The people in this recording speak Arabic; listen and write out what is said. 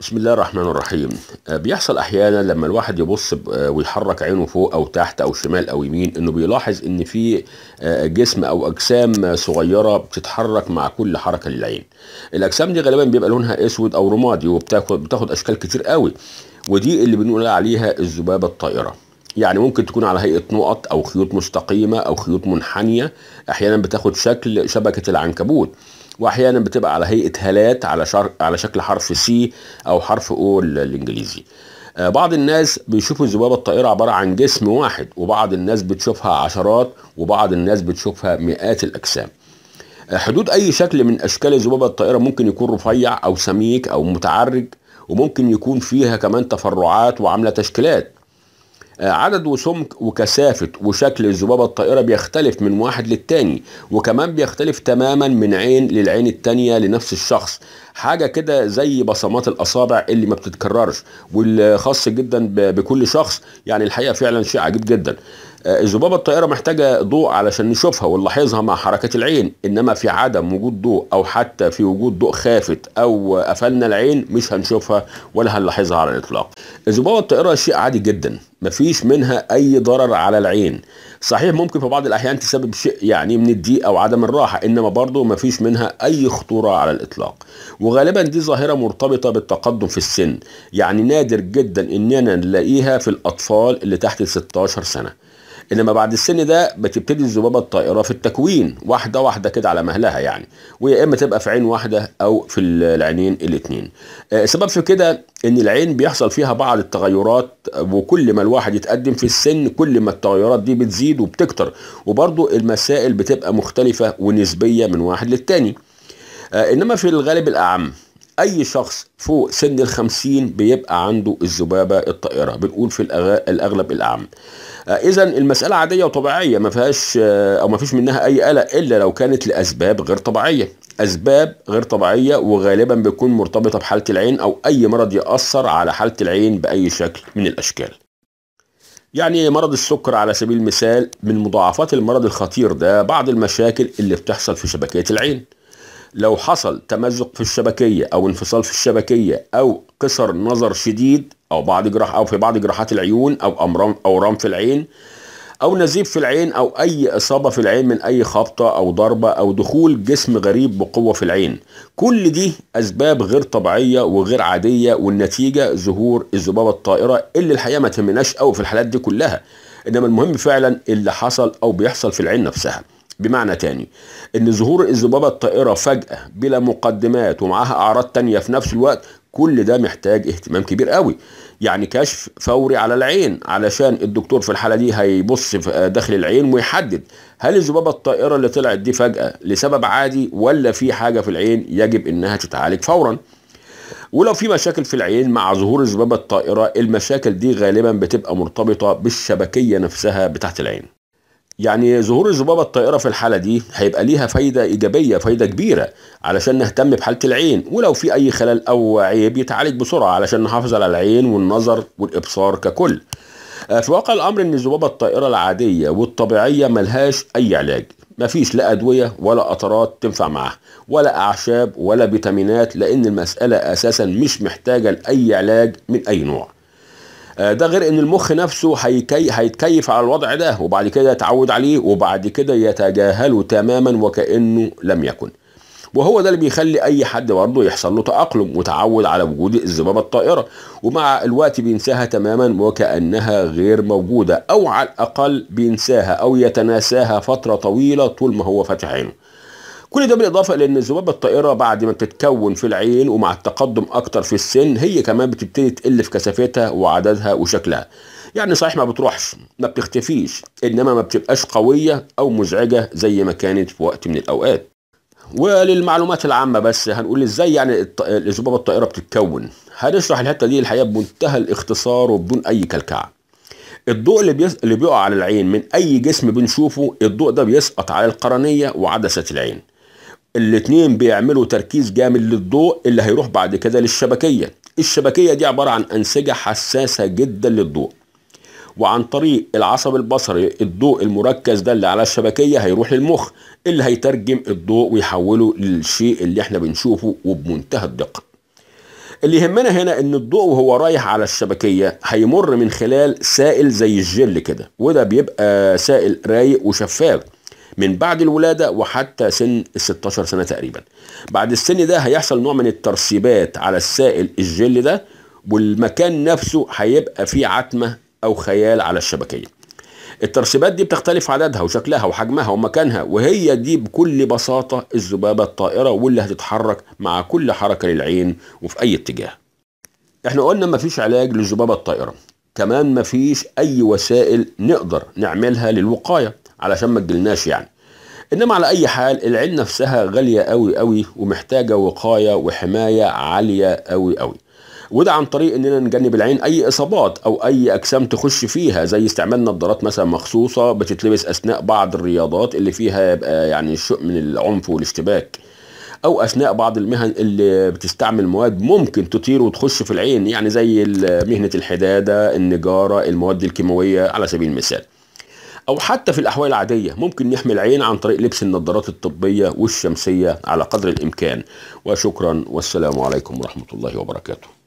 بسم الله الرحمن الرحيم آه، بيحصل احيانا لما الواحد يبص آه، ويحرك عينه فوق او تحت او شمال او يمين انه بيلاحظ ان في آه، جسم او اجسام صغيره بتتحرك مع كل حركه للعين الاجسام دي غالبا بيبقى لونها اسود او رمادي وبتاخد بتاخد اشكال كتير قوي ودي اللي بنقول عليها الذبابه الطائره يعني ممكن تكون على هيئه نقط او خيوط مستقيمه او خيوط منحنيه احيانا بتاخد شكل شبكه العنكبوت واحيانا بتبقى على هيئه هالات على شر... على شكل حرف سي او حرف او الانجليزي آه، بعض الناس بيشوفوا الذبابه الطائره عباره عن جسم واحد وبعض الناس بتشوفها عشرات وبعض الناس بتشوفها مئات الاجسام آه، حدود اي شكل من اشكال الذبابه الطائره ممكن يكون رفيع او سميك او متعرج وممكن يكون فيها كمان تفرعات وعامله تشكيلات آه، عدد وسمك وكثافة وشكل الذبابة الطائرة بيختلف من واحد للتاني وكمان بيختلف تماما من عين للعين التانية لنفس الشخص حاجه كده زي بصمات الاصابع اللي ما بتتكررش والخاص جدا بكل شخص يعني الحقيقه فعلا شيء عجيب جدا الذبابه آه، الطائره محتاجه ضوء علشان نشوفها ونلاحظها مع حركه العين انما في عدم وجود ضوء او حتى في وجود ضوء خافت او قفلنا العين مش هنشوفها ولا هنلاحظها على الاطلاق الذبابه الطائره شيء عادي جدا مفيش منها اي ضرر على العين صحيح ممكن في بعض الاحيان تسبب شيء يعني من الضيق او عدم الراحه انما برضه مفيش منها اي خطوره على الاطلاق وغالبا دي ظاهرة مرتبطة بالتقدم في السن يعني نادر جدا اننا نلاقيها في الاطفال اللي تحت 16 سنة انما بعد السن ده بتبتدي الذبابه الطائره في التكوين واحده واحده كده على مهلها يعني ويا اما تبقى في عين واحده او في العينين الاثنين آه، السبب في كده ان العين بيحصل فيها بعض التغيرات وكل ما الواحد يتقدم في السن كل ما التغيرات دي بتزيد وبتكتر وبرضو المسائل بتبقى مختلفه ونسبيه من واحد للتاني آه، إنما في الغالب الأعم أي شخص فوق سن الخمسين بيبقى عنده الذبابة الطائرة بنقول في الأغلب الأعم آه، إذا المسألة عادية وطبيعية ما فيهاش آه، أو ما فيش منها أي قلق إلا لو كانت لأسباب غير طبيعية أسباب غير طبيعية وغالبا بتكون مرتبطة بحالة العين أو أي مرض يأثر على حالة العين بأي شكل من الأشكال يعني مرض السكر على سبيل المثال من مضاعفات المرض الخطير ده بعض المشاكل اللي بتحصل في شبكية العين لو حصل تمزق في الشبكية أو انفصال في الشبكية أو قصر نظر شديد أو بعض جراح أو في بعض جراحات العيون أو أمرام أورام في العين أو نزيف في العين أو أي إصابة في العين من أي خبطة أو ضربة أو دخول جسم غريب بقوة في العين كل دي أسباب غير طبيعية وغير عادية والنتيجة ظهور الذبابة الطائرة اللي الحقيقة ما تهمناش قوي في الحالات دي كلها إنما المهم فعلا اللي حصل أو بيحصل في العين نفسها بمعنى تاني ان ظهور الذبابه الطائره فجاه بلا مقدمات ومعاها اعراض تانية في نفس الوقت كل ده محتاج اهتمام كبير قوي يعني كشف فوري على العين علشان الدكتور في الحاله دي هيبص داخل العين ويحدد هل الذبابه الطائره اللي طلعت دي فجاه لسبب عادي ولا في حاجه في العين يجب انها تتعالج فورا ولو في مشاكل في العين مع ظهور الذبابه الطائره المشاكل دي غالبا بتبقى مرتبطه بالشبكيه نفسها بتاعت العين يعني ظهور الذبابه الطائره في الحاله دي هيبقى ليها فايده ايجابيه فايده كبيره علشان نهتم بحاله العين ولو في اي خلل او عيب يتعالج بسرعه علشان نحافظ على العين والنظر والابصار ككل آه، في واقع الامر ان الذبابه الطائره العاديه والطبيعيه ملهاش اي علاج مفيش لا ادويه ولا قطرات تنفع معاها ولا اعشاب ولا فيتامينات لان المساله اساسا مش محتاجه لاي علاج من اي نوع آه، ده غير ان المخ نفسه هيتي... هيتكيف على الوضع ده وبعد كده يتعود عليه وبعد كده يتجاهله تماما وكانه لم يكن وهو ده اللي بيخلي اي حد برضه يحصل له تاقلم وتعود على وجود الذبابه الطائره ومع الوقت بينساها تماما وكانها غير موجوده او على الاقل بينساها او يتناساها فتره طويله طول ما هو فاتح عينه كل ده بالاضافه الى ان الذباب الطائره بعد ما بتتكون في العين ومع التقدم اكتر في السن هي كمان بتبتدي تقل في كثافتها وعددها وشكلها يعني صحيح ما بتروحش ما بتختفيش انما ما بتبقاش قويه او مزعجه زي ما كانت في وقت من الاوقات وللمعلومات العامة بس هنقول ازاي يعني الذبابة الطائرة بتتكون هنشرح الحتة دي الحقيقة بمنتهى الاختصار وبدون أي كلكعة الضوء اللي, بيس... اللي بيقع على العين من أي جسم بنشوفه الضوء ده بيسقط على القرنية وعدسة العين الاتنين بيعملوا تركيز جامد للضوء اللي هيروح بعد كده للشبكية الشبكية دي عبارة عن أنسجة حساسة جدا للضوء وعن طريق العصب البصري الضوء المركز ده اللي على الشبكية هيروح للمخ اللي هيترجم الضوء ويحوله للشيء اللي احنا بنشوفه وبمنتهى الدقة اللي يهمنا هنا ان الضوء وهو رايح على الشبكية هيمر من خلال سائل زي الجل كده وده بيبقى سائل رايق وشفاف من بعد الولادة وحتى سن ال 16 سنة تقريبا بعد السن ده هيحصل نوع من الترسيبات على السائل الجل ده والمكان نفسه هيبقى فيه عتمة أو خيال على الشبكية الترسيبات دي بتختلف عددها وشكلها وحجمها ومكانها وهي دي بكل بساطة الذبابة الطائرة واللي هتتحرك مع كل حركة للعين وفي أي اتجاه احنا قلنا مفيش علاج للذبابة الطائرة كمان مفيش أي وسائل نقدر نعملها للوقاية علشان ما تجيلناش يعني انما على اي حال العين نفسها غاليه قوي قوي ومحتاجه وقايه وحمايه عاليه قوي قوي وده عن طريق اننا نجنب العين اي اصابات او اي اجسام تخش فيها زي استعمال نظارات مثلا مخصوصه بتتلبس اثناء بعض الرياضات اللي فيها يبقى يعني شوء من العنف والاشتباك او اثناء بعض المهن اللي بتستعمل مواد ممكن تطير وتخش في العين يعني زي مهنه الحداده النجاره المواد الكيماويه على سبيل المثال أو حتى في الأحوال العادية ممكن نحمي العين عن طريق لبس النظارات الطبية والشمسية على قدر الإمكان وشكرا والسلام عليكم ورحمة الله وبركاته